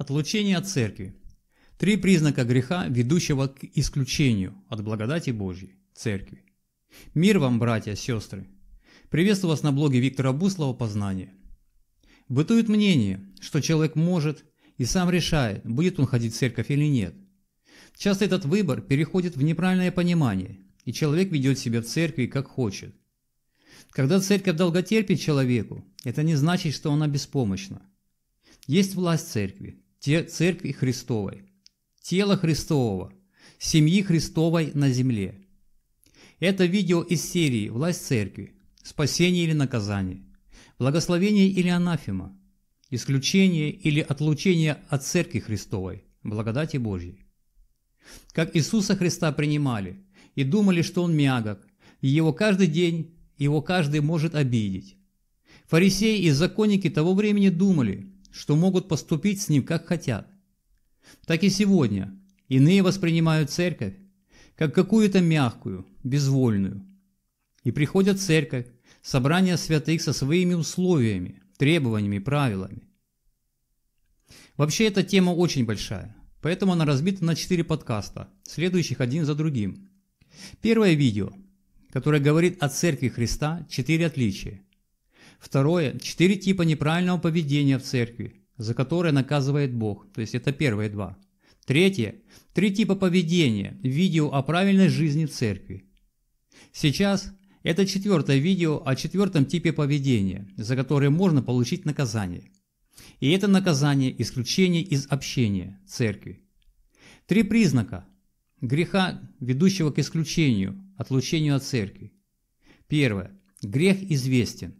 Отлучение от церкви. Три признака греха, ведущего к исключению от благодати Божьей – церкви. Мир вам, братья, сестры! Приветствую вас на блоге Виктора Буслова «Познание». Бытует мнение, что человек может и сам решает, будет он ходить в церковь или нет. Часто этот выбор переходит в неправильное понимание, и человек ведет себя в церкви как хочет. Когда церковь долготерпит человеку, это не значит, что она беспомощна. Есть власть церкви, Церкви Христовой, тела Христового, семьи Христовой на земле. Это видео из серии «Власть Церкви. Спасение или наказание? Благословение или анафема? Исключение или отлучение от Церкви Христовой? Благодати Божьей?» Как Иисуса Христа принимали и думали, что Он мягок, и Его каждый день, Его каждый может обидеть. Фарисеи и законники того времени думали – что могут поступить с ним как хотят. Так и сегодня иные воспринимают церковь как какую-то мягкую, безвольную. И приходят в церковь, собрание святых со своими условиями, требованиями, правилами. Вообще эта тема очень большая, поэтому она разбита на четыре подкаста, следующих один за другим. Первое видео, которое говорит о Церкви Христа «Четыре отличия», Второе, четыре типа неправильного поведения в церкви, за которое наказывает Бог. То есть это первые два. Третье, три типа поведения, видео о правильной жизни в церкви. Сейчас это четвертое видео о четвертом типе поведения, за которое можно получить наказание. И это наказание – исключение из общения церкви. Три признака греха, ведущего к исключению, отлучению от церкви. Первое. Грех известен.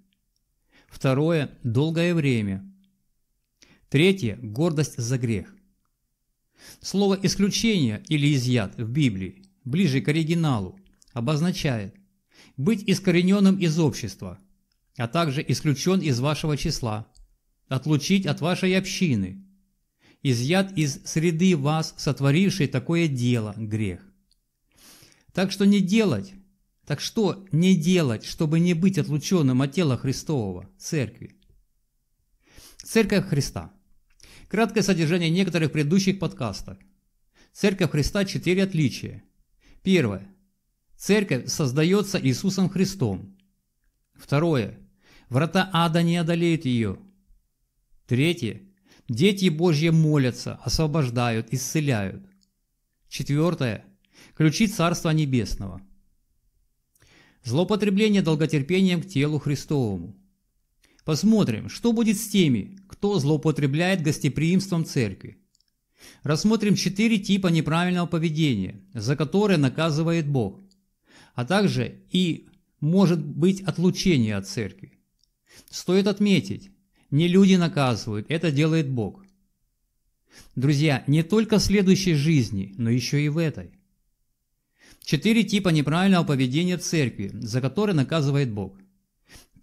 Второе – долгое время. Третье – гордость за грех. Слово «исключение» или «изъят» в Библии, ближе к оригиналу, обозначает «быть искорененным из общества», а также «исключен из вашего числа», «отлучить от вашей общины», «изъят из среды вас, сотворивший такое дело, грех». Так что не делать, так что не делать, чтобы не быть отлученным от тела Христового, церкви? Церковь Христа. Краткое содержание некоторых предыдущих подкастов. Церковь Христа – четыре отличия. Первое. Церковь создается Иисусом Христом. Второе. Врата ада не одолеют ее. Третье. Дети Божьи молятся, освобождают, исцеляют. Четвертое. Ключи Царства Небесного – Злоупотребление долготерпением к телу Христовому. Посмотрим, что будет с теми, кто злоупотребляет гостеприимством церкви. Рассмотрим четыре типа неправильного поведения, за которые наказывает Бог, а также и может быть отлучение от церкви. Стоит отметить, не люди наказывают, это делает Бог. Друзья, не только в следующей жизни, но еще и в этой. Четыре типа неправильного поведения в церкви, за которые наказывает Бог.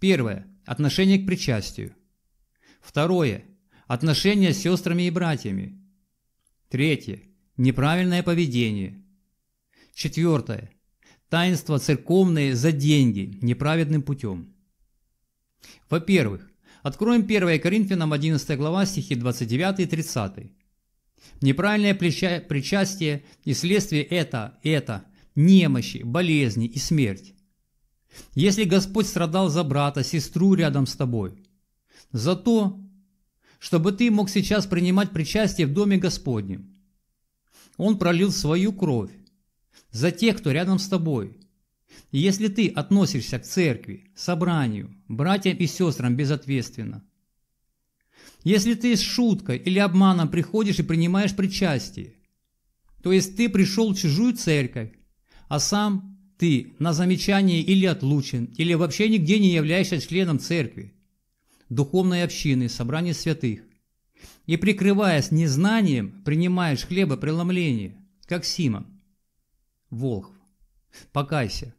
Первое. Отношение к причастию. Второе. отношение с сестрами и братьями. Третье. Неправильное поведение. Четвертое. таинство церковное за деньги, неправедным путем. Во-первых, откроем 1 Коринфянам 11 глава стихи 29 и 30. Неправильное причастие и следствие это, это – немощи, болезни и смерть. Если Господь страдал за брата, сестру рядом с тобой, за то, чтобы ты мог сейчас принимать причастие в Доме Господнем. Он пролил свою кровь за тех, кто рядом с тобой. И если ты относишься к церкви, собранию, братьям и сестрам безответственно, если ты с шуткой или обманом приходишь и принимаешь причастие, то есть ты пришел в чужую церковь, а сам ты на замечание или отлучен, или вообще нигде не являешься членом церкви, духовной общины, собрания святых, и, прикрываясь незнанием, принимаешь хлеба преломление, как Симон. Волхв, покайся.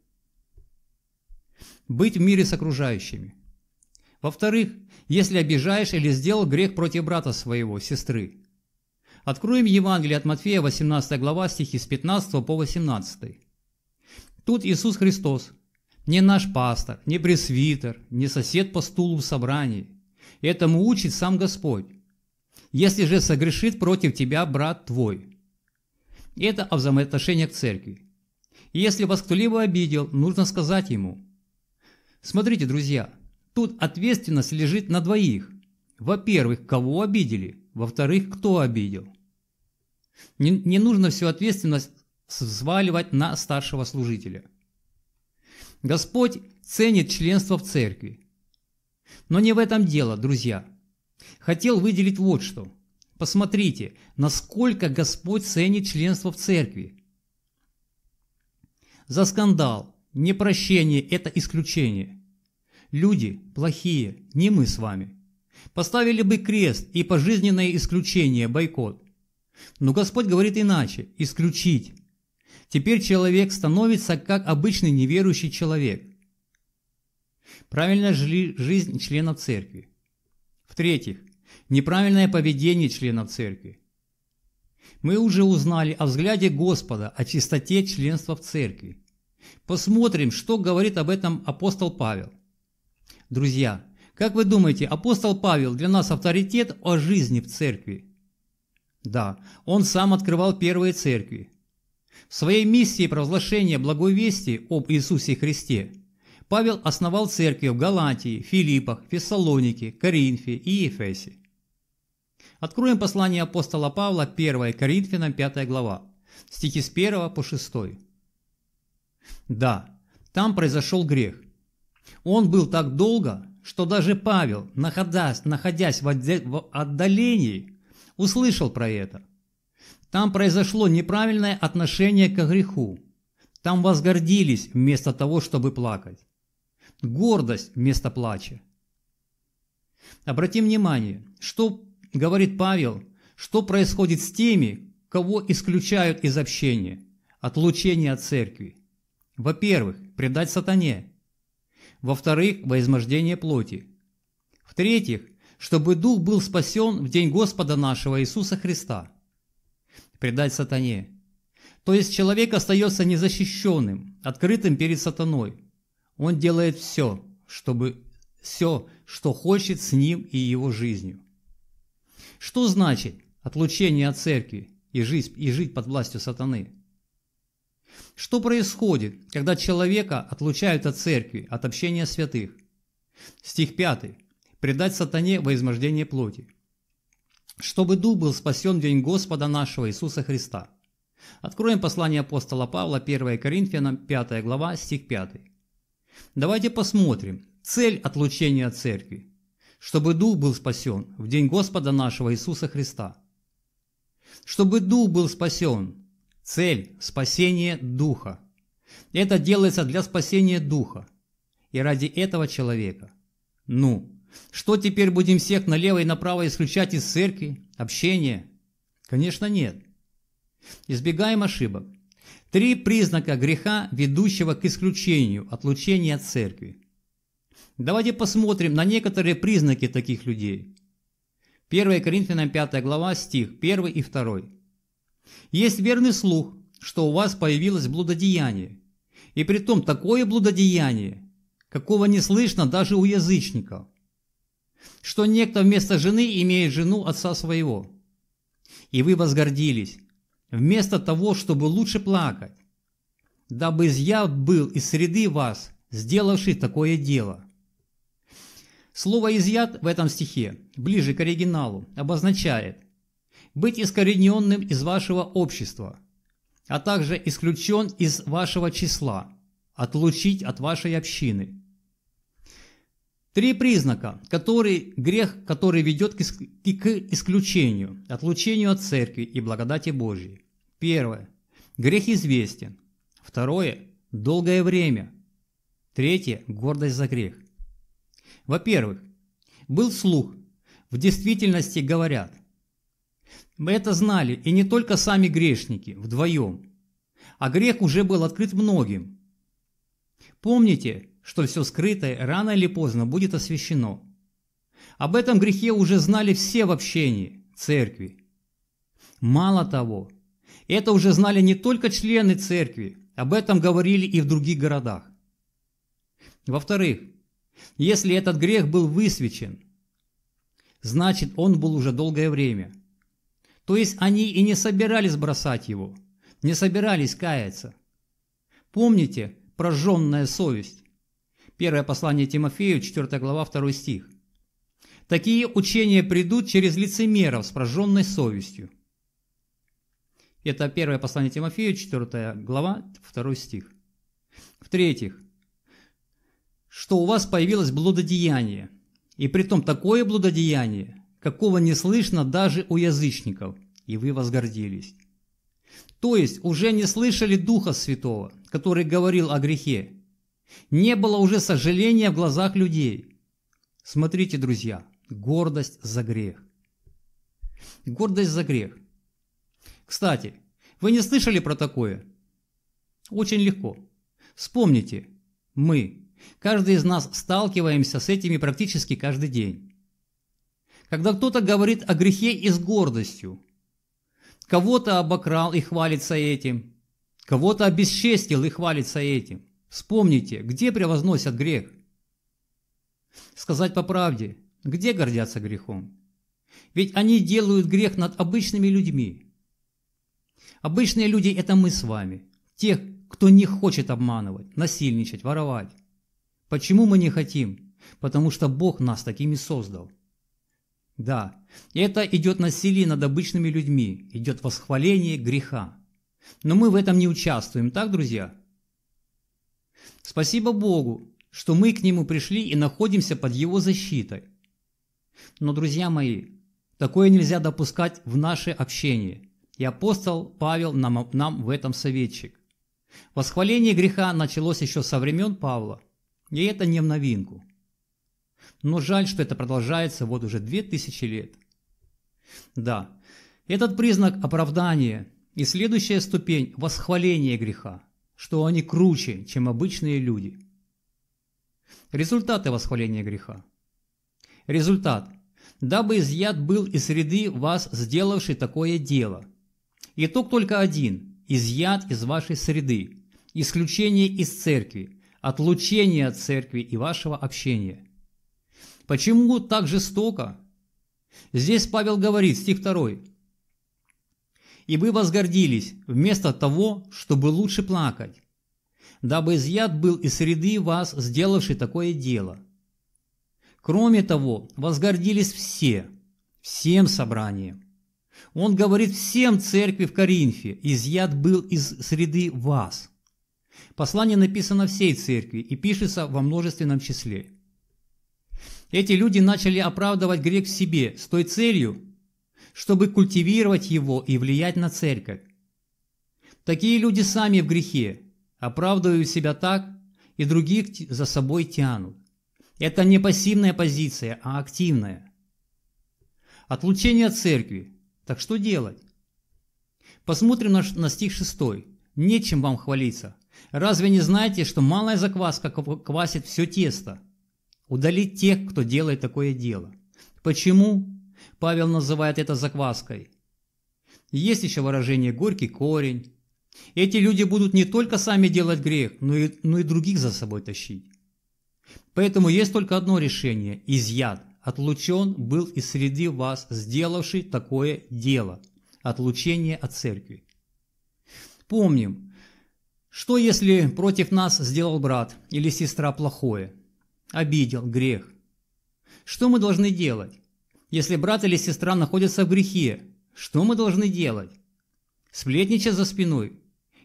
Быть в мире с окружающими. Во-вторых, если обижаешь или сделал грех против брата своего, сестры. Откроем Евангелие от Матфея, 18 глава, стихи с 15 по 18. Тут Иисус Христос, не наш пастор, не пресвитер, не сосед по стулу в собрании. Этому учит сам Господь. Если же согрешит против тебя брат твой. Это о взаимоотношениях церкви. И если вас кто-либо обидел, нужно сказать ему. Смотрите, друзья, тут ответственность лежит на двоих. Во-первых, кого обидели, во-вторых, кто обидел. Не, не нужно всю ответственность взваливать на старшего служителя. Господь ценит членство в церкви. Но не в этом дело, друзья. Хотел выделить вот что. Посмотрите, насколько Господь ценит членство в церкви. За скандал, непрощение – это исключение. Люди плохие, не мы с вами. Поставили бы крест и пожизненное исключение, бойкот. Но Господь говорит иначе – исключить. Теперь человек становится как обычный неверующий человек. Правильная жизнь членов церкви. В-третьих, неправильное поведение членов церкви. Мы уже узнали о взгляде Господа, о чистоте членства в церкви. Посмотрим, что говорит об этом апостол Павел. Друзья, как вы думаете, апостол Павел для нас авторитет о жизни в церкви? Да, он сам открывал первые церкви. В своей миссии провозглашения благой об Иисусе Христе Павел основал церкви в Галатии, Филиппах, Фессалонике, Коринфе и Ефесе. Откроем послание апостола Павла 1 Коринфянам 5 глава, стихи с 1 по 6. Да, там произошел грех. Он был так долго, что даже Павел, находясь, находясь в отдалении, услышал про это. Там произошло неправильное отношение к греху. Там возгордились вместо того, чтобы плакать. Гордость вместо плача. Обратим внимание, что говорит Павел, что происходит с теми, кого исключают из общения, отлучение от церкви. Во-первых, предать сатане. Во-вторых, возмождение плоти. В-третьих, чтобы дух был спасен в день Господа нашего Иисуса Христа – предать сатане. То есть человек остается незащищенным, открытым перед сатаной. Он делает все, чтобы все, что хочет с ним и его жизнью. Что значит отлучение от церкви и жить, и жить под властью сатаны? Что происходит, когда человека отлучают от церкви, от общения святых? Стих 5. «Предать сатане во измождение плоти» чтобы дух был спасен в день Господа нашего Иисуса Христа. Откроем послание апостола Павла 1 Коринфянам 5 глава стих 5. Давайте посмотрим. Цель отлучения от церкви. Чтобы дух был спасен в день Господа нашего Иисуса Христа. Чтобы дух был спасен. Цель – спасение духа. Это делается для спасения духа и ради этого человека. Ну, что теперь будем всех налево и направо исключать из церкви, общения? Конечно, нет. Избегаем ошибок. Три признака греха, ведущего к исключению, отлучения от церкви. Давайте посмотрим на некоторые признаки таких людей. 1 Коринфянам 5 глава, стих 1 и 2. «Есть верный слух, что у вас появилось блудодеяние, и при том такое блудодеяние, какого не слышно даже у язычников, что некто вместо жены имеет жену отца своего. И вы возгордились, вместо того, чтобы лучше плакать, дабы изъят был из среды вас, сделавший такое дело». Слово «изъят» в этом стихе, ближе к оригиналу, обозначает «быть искорененным из вашего общества», а также исключен из вашего числа, отлучить от вашей общины – Три признака, который, грех, который ведет к, к исключению, отлучению от церкви и благодати Божьей. Первое. Грех известен. Второе. Долгое время. Третье. Гордость за грех. Во-первых, был слух. В действительности говорят. Мы это знали и не только сами грешники, вдвоем. А грех уже был открыт многим. Помните, что все скрытое рано или поздно будет освящено. Об этом грехе уже знали все в общении, церкви. Мало того, это уже знали не только члены церкви, об этом говорили и в других городах. Во-вторых, если этот грех был высвечен, значит он был уже долгое время. То есть они и не собирались бросать его, не собирались каяться. Помните прожженная совесть? Первое послание Тимофею, 4 глава, 2 стих. Такие учения придут через лицемеров с прожженной совестью. Это первое послание Тимофею, 4 глава, 2 стих. В-третьих, что у вас появилось блудодеяние, и притом такое блудодеяние, какого не слышно даже у язычников, и вы возгордились. То есть уже не слышали Духа Святого, который говорил о грехе, не было уже сожаления в глазах людей. Смотрите, друзья, гордость за грех. Гордость за грех. Кстати, вы не слышали про такое? Очень легко. Вспомните, мы, каждый из нас сталкиваемся с этими практически каждый день. Когда кто-то говорит о грехе и с гордостью, кого-то обокрал и хвалится этим, кого-то обесчестил и хвалится этим, Вспомните, где превозносят грех? Сказать по правде, где гордятся грехом? Ведь они делают грех над обычными людьми. Обычные люди – это мы с вами, тех, кто не хочет обманывать, насильничать, воровать. Почему мы не хотим? Потому что Бог нас такими создал. Да, это идет насилие над обычными людьми, идет восхваление греха. Но мы в этом не участвуем, так, друзья? Спасибо Богу, что мы к Нему пришли и находимся под Его защитой. Но, друзья мои, такое нельзя допускать в наше общение. И апостол Павел нам, нам в этом советчик. Восхваление греха началось еще со времен Павла, и это не в новинку. Но жаль, что это продолжается вот уже две тысячи лет. Да, этот признак оправдания и следующая ступень – восхваление греха – что они круче, чем обычные люди. Результаты восхваления греха. Результат. Дабы изъят был из среды вас, сделавший такое дело. Итог только один. Изъят из вашей среды. Исключение из церкви. Отлучение от церкви и вашего общения. Почему так жестоко? Здесь Павел говорит, стих 2 и вы возгордились, вместо того, чтобы лучше плакать, дабы изъят был из среды вас, сделавший такое дело. Кроме того, возгордились все, всем собранием. Он говорит всем церкви в Коринфе, изъят был из среды вас. Послание написано всей церкви и пишется во множественном числе. Эти люди начали оправдывать грех в себе с той целью, чтобы культивировать его и влиять на церковь. Такие люди сами в грехе, оправдывают себя так и других за собой тянут. Это не пассивная позиция, а активная. Отлучение от церкви. Так что делать? Посмотрим на, на стих 6. Нечем вам хвалиться. Разве не знаете, что малая закваска квасит все тесто? Удалить тех, кто делает такое дело. Почему? Павел называет это закваской. Есть еще выражение «горький корень». Эти люди будут не только сами делать грех, но и, но и других за собой тащить. Поэтому есть только одно решение – изъят. Отлучен был из среди вас, сделавший такое дело – отлучение от церкви. Помним, что если против нас сделал брат или сестра плохое, обидел, грех? Что мы должны делать? если брат или сестра находятся в грехе, что мы должны делать? Сплетничать за спиной?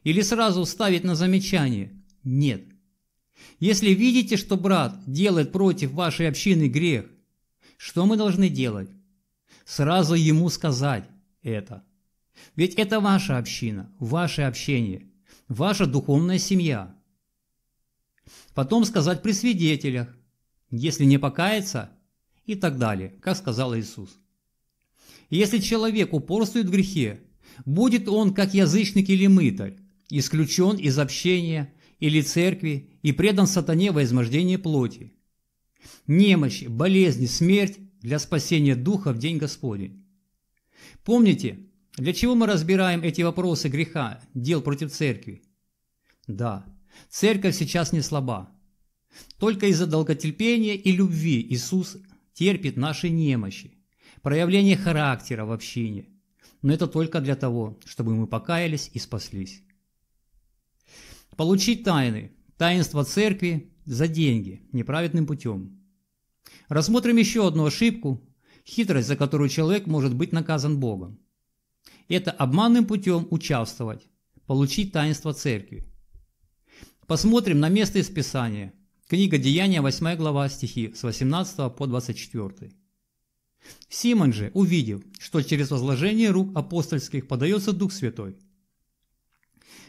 Или сразу ставить на замечание? Нет. Если видите, что брат делает против вашей общины грех, что мы должны делать? Сразу ему сказать это. Ведь это ваша община, ваше общение, ваша духовная семья. Потом сказать при свидетелях. Если не покаяться – и так далее, как сказал Иисус. Если человек упорствует в грехе, будет он как язычник или мытарь, исключен из общения или церкви и предан сатане во измождение плоти. Немощь, болезнь, смерть для спасения духа в день Господень. Помните, для чего мы разбираем эти вопросы греха, дел против церкви? Да, церковь сейчас не слаба. Только из-за долготерпения и любви Иисус терпит наши немощи, проявление характера в общине. Но это только для того, чтобы мы покаялись и спаслись. Получить тайны, таинство церкви за деньги, неправедным путем. Рассмотрим еще одну ошибку, хитрость, за которую человек может быть наказан Богом. Это обманным путем участвовать, получить таинство церкви. Посмотрим на место из Писания – Книга Деяния, 8 глава, стихи с 18 по 24. Симон же, увидев, что через возложение рук апостольских подается Дух Святой,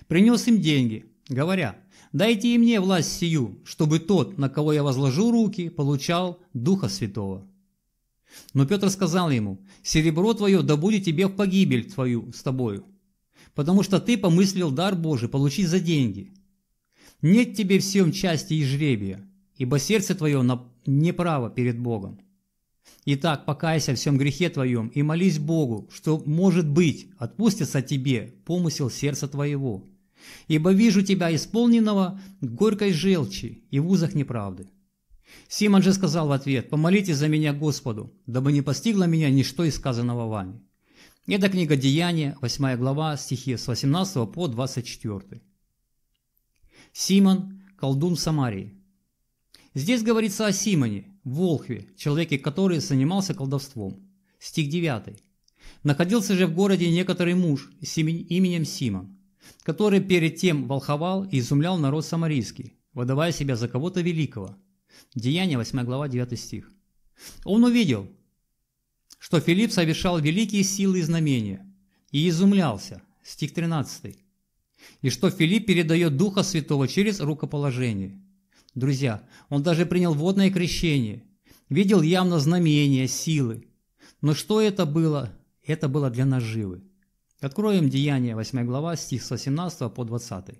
принес им деньги, говоря, «Дайте и мне власть сию, чтобы тот, на кого я возложу руки, получал Духа Святого». Но Петр сказал ему, «Серебро твое да будет тебе в погибель твою с тобою, потому что ты помыслил дар Божий получить за деньги». Нет тебе всем части и жребия, ибо сердце твое неправо перед Богом. Итак, покайся в всем грехе твоем и молись Богу, что, может быть, отпустится тебе помысел сердца твоего. Ибо вижу тебя исполненного горькой желчи и в узах неправды. Симон же сказал в ответ, «Помолитесь за меня Господу, дабы не постигло меня ничто из сказанного вами». Это книга Деяния, 8 глава, стихи с 18 по 24. Симон – колдун Самарии. Здесь говорится о Симоне, волхве, человеке, который занимался колдовством. Стих 9. Находился же в городе некоторый муж с именем Симон, который перед тем волховал и изумлял народ самарийский, выдавая себя за кого-то великого. Деяние 8 глава 9 стих. Он увидел, что Филипп совершал великие силы и знамения, и изумлялся. Стих 13 и что Филипп передает Духа Святого через рукоположение. Друзья, он даже принял водное крещение, видел явно знамения, силы. Но что это было? Это было для наживы. Откроем Деяния 8 глава, стих с 18 по 20.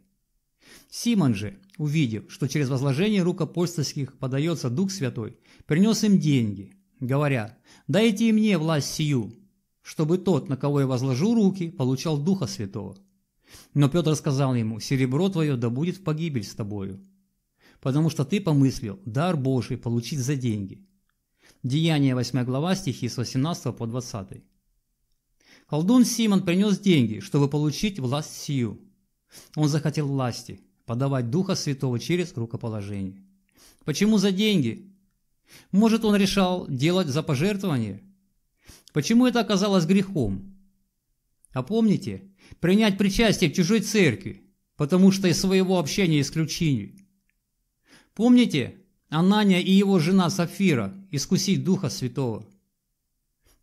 Симон же, увидев, что через возложение рук апостольских подается Дух Святой, принес им деньги, говоря, «Дайте и мне власть сию, чтобы тот, на кого я возложу руки, получал Духа Святого». Но Петр сказал ему, «Серебро твое да будет в погибель с тобою, потому что ты помыслил дар Божий получить за деньги». Деяние 8 глава, стихи с 18 по 20. Колдун Симон принес деньги, чтобы получить власть сию. Он захотел власти, подавать Духа Святого через рукоположение. Почему за деньги? Может, он решал делать за пожертвование? Почему это оказалось грехом? А помните, принять причастие в чужой церкви, потому что из своего общения исключили. Помните Анания и его жена Сафира искусить Духа Святого?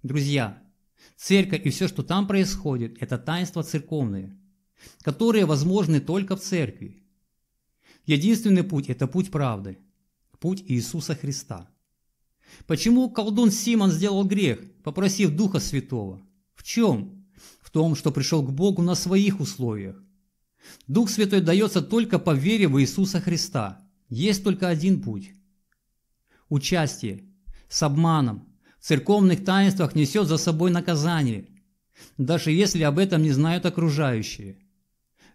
Друзья, церковь и все, что там происходит, это таинства церковные, которые возможны только в церкви. Единственный путь – это путь правды, путь Иисуса Христа. Почему колдун Симон сделал грех, попросив Духа Святого? В чем? том, что пришел к Богу на своих условиях. Дух Святой дается только по вере в Иисуса Христа. Есть только один путь. Участие с обманом в церковных таинствах несет за собой наказание, даже если об этом не знают окружающие.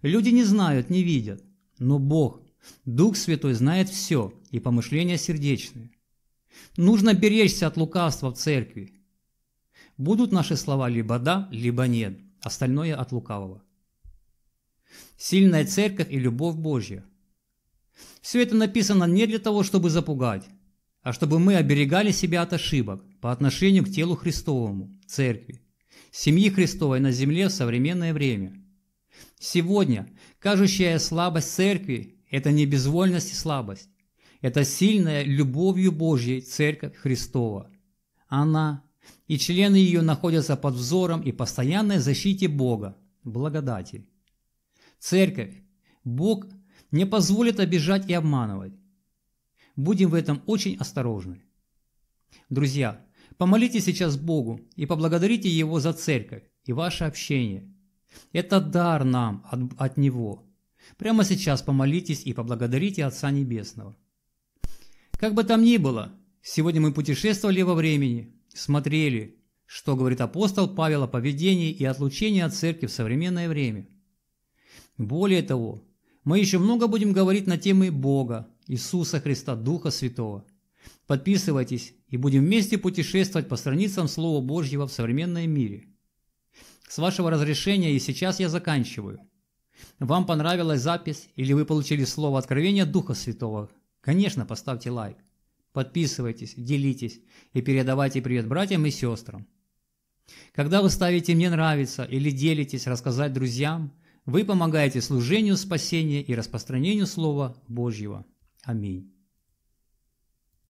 Люди не знают, не видят, но Бог, Дух Святой знает все и помышления сердечные. Нужно беречься от лукавства в церкви. Будут наши слова либо да, либо нет – остальное от лукавого. Сильная церковь и любовь Божья. Все это написано не для того, чтобы запугать, а чтобы мы оберегали себя от ошибок по отношению к телу Христовому, церкви, семьи Христовой на земле в современное время. Сегодня кажущая слабость церкви – это не безвольность и слабость, это сильная любовью Божьей церковь Христова. Она и члены ее находятся под взором и постоянной защите Бога, благодати. Церковь, Бог не позволит обижать и обманывать. Будем в этом очень осторожны. Друзья, помолитесь сейчас Богу и поблагодарите Его за церковь и ваше общение. Это дар нам от, от Него. Прямо сейчас помолитесь и поблагодарите Отца Небесного. Как бы там ни было, сегодня мы путешествовали во времени – смотрели, что говорит апостол Павел о поведении и отлучении от церкви в современное время. Более того, мы еще много будем говорить на темы Бога, Иисуса Христа, Духа Святого. Подписывайтесь и будем вместе путешествовать по страницам Слова Божьего в современном мире. С вашего разрешения и сейчас я заканчиваю. Вам понравилась запись или вы получили слово откровения Духа Святого? Конечно, поставьте лайк. Подписывайтесь, делитесь и передавайте привет братьям и сестрам. Когда вы ставите «мне нравится» или делитесь рассказать друзьям, вы помогаете служению спасения и распространению Слова Божьего. Аминь.